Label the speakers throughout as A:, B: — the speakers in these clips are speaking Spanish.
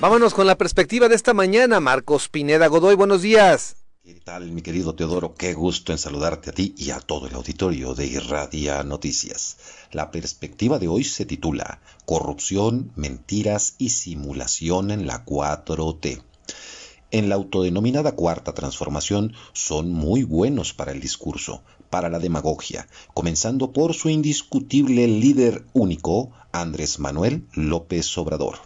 A: Vámonos con la perspectiva de esta mañana, Marcos Pineda Godoy, buenos días. ¿Qué tal, mi querido Teodoro? Qué gusto en saludarte a ti y a todo el auditorio de Irradia Noticias. La perspectiva de hoy se titula Corrupción, mentiras y simulación en la 4T en la autodenominada cuarta transformación son muy buenos para el discurso, para la demagogia, comenzando por su indiscutible líder único, Andrés Manuel López Obrador.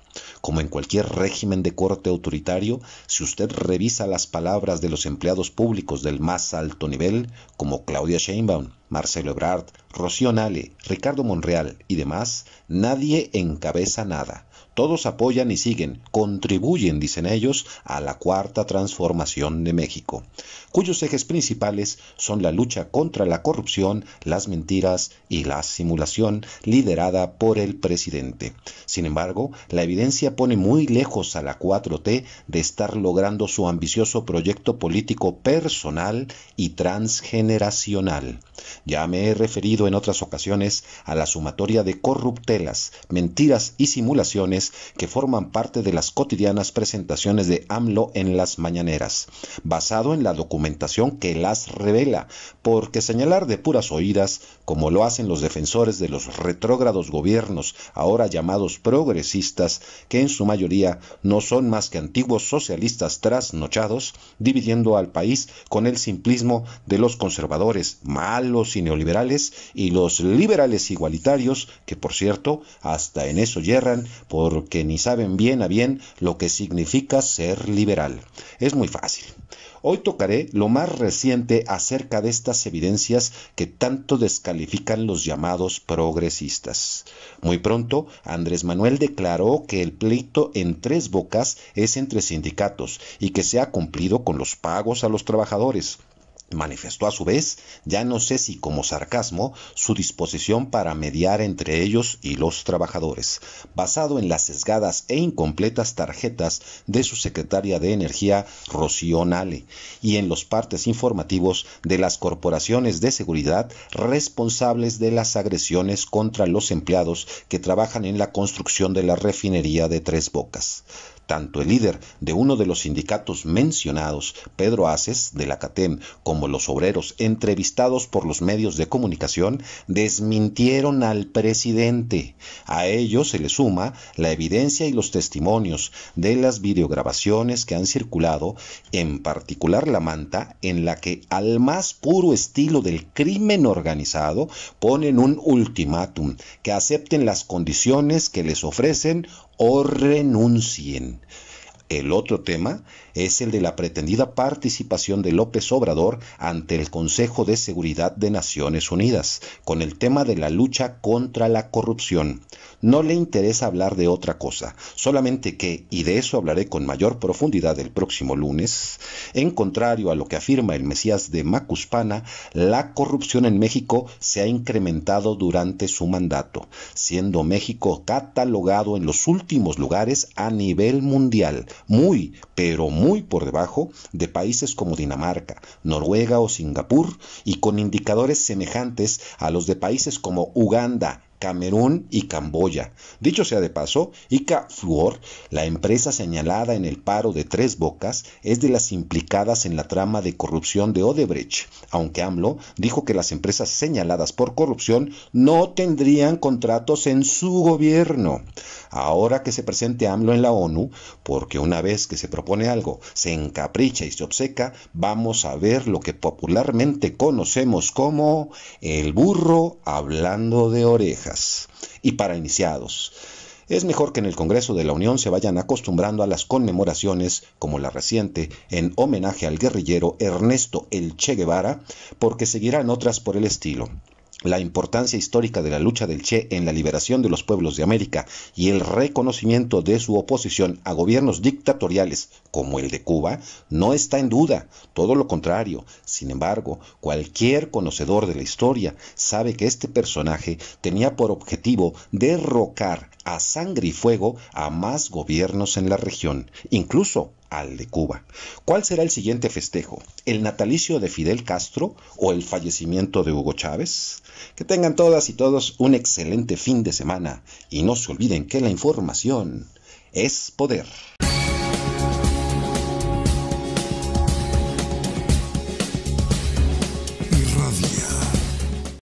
A: Como en cualquier régimen de corte autoritario, si usted revisa las palabras de los empleados públicos del más alto nivel, como Claudia Sheinbaum, Marcelo Ebrard, Rocío Nale, Ricardo Monreal y demás, nadie encabeza nada. Todos apoyan y siguen, contribuyen, dicen ellos, a la cuarta transformación de México, cuyos ejes principales son la lucha contra la corrupción, las mentiras y la simulación liderada por el presidente. Sin embargo, la evidencia pone muy lejos a la 4T de estar logrando su ambicioso proyecto político personal y transgeneracional. Ya me he referido en otras ocasiones a la sumatoria de corruptelas, mentiras y simulaciones que forman parte de las cotidianas presentaciones de AMLO en las mañaneras, basado en la documentación que las revela, porque señalar de puras oídas, como lo hacen los defensores de los retrógrados gobiernos ahora llamados progresistas, que en su mayoría no son más que antiguos socialistas trasnochados, dividiendo al país con el simplismo de los conservadores malos y neoliberales y los liberales igualitarios, que por cierto, hasta en eso yerran porque ni saben bien a bien lo que significa ser liberal. Es muy fácil. Hoy tocaré lo más reciente acerca de estas evidencias que tanto descalifican los llamados progresistas. Muy pronto, Andrés Manuel declaró que el pleito en tres bocas es entre sindicatos y que se ha cumplido con los pagos a los trabajadores. Manifestó a su vez, ya no sé si como sarcasmo, su disposición para mediar entre ellos y los trabajadores, basado en las sesgadas e incompletas tarjetas de su secretaria de Energía, Rocío Nale, y en los partes informativos de las corporaciones de seguridad responsables de las agresiones contra los empleados que trabajan en la construcción de la refinería de Tres Bocas. Tanto el líder de uno de los sindicatos mencionados, Pedro Aces, de la CATEM, como los obreros entrevistados por los medios de comunicación, desmintieron al presidente. A ello se le suma la evidencia y los testimonios de las videograbaciones que han circulado, en particular la manta, en la que al más puro estilo del crimen organizado ponen un ultimátum, que acepten las condiciones que les ofrecen o renuncien. El otro tema es el de la pretendida participación de López Obrador ante el Consejo de Seguridad de Naciones Unidas, con el tema de la lucha contra la corrupción. No le interesa hablar de otra cosa, solamente que, y de eso hablaré con mayor profundidad el próximo lunes, en contrario a lo que afirma el Mesías de Macuspana, la corrupción en México se ha incrementado durante su mandato, siendo México catalogado en los últimos lugares a nivel mundial muy, pero muy por debajo de países como Dinamarca, Noruega o Singapur y con indicadores semejantes a los de países como Uganda, Camerún y Camboya. Dicho sea de paso, Ica Fluor, la empresa señalada en el paro de Tres Bocas, es de las implicadas en la trama de corrupción de Odebrecht, aunque AMLO dijo que las empresas señaladas por corrupción no tendrían contratos en su gobierno. Ahora que se presente AMLO en la ONU, porque una vez que se propone algo, se encapricha y se obseca, vamos a ver lo que popularmente conocemos como el burro hablando de oreja y para iniciados. Es mejor que en el Congreso de la Unión se vayan acostumbrando a las conmemoraciones, como la reciente, en homenaje al guerrillero Ernesto El Che Guevara, porque seguirán otras por el estilo la importancia histórica de la lucha del Che en la liberación de los pueblos de América y el reconocimiento de su oposición a gobiernos dictatoriales como el de Cuba no está en duda, todo lo contrario. Sin embargo, cualquier conocedor de la historia sabe que este personaje tenía por objetivo derrocar a sangre y fuego a más gobiernos en la región, incluso de Cuba. ¿Cuál será el siguiente festejo? ¿El natalicio de Fidel Castro o el fallecimiento de Hugo Chávez? Que tengan todas y todos un excelente fin de semana y no se olviden que la información es poder.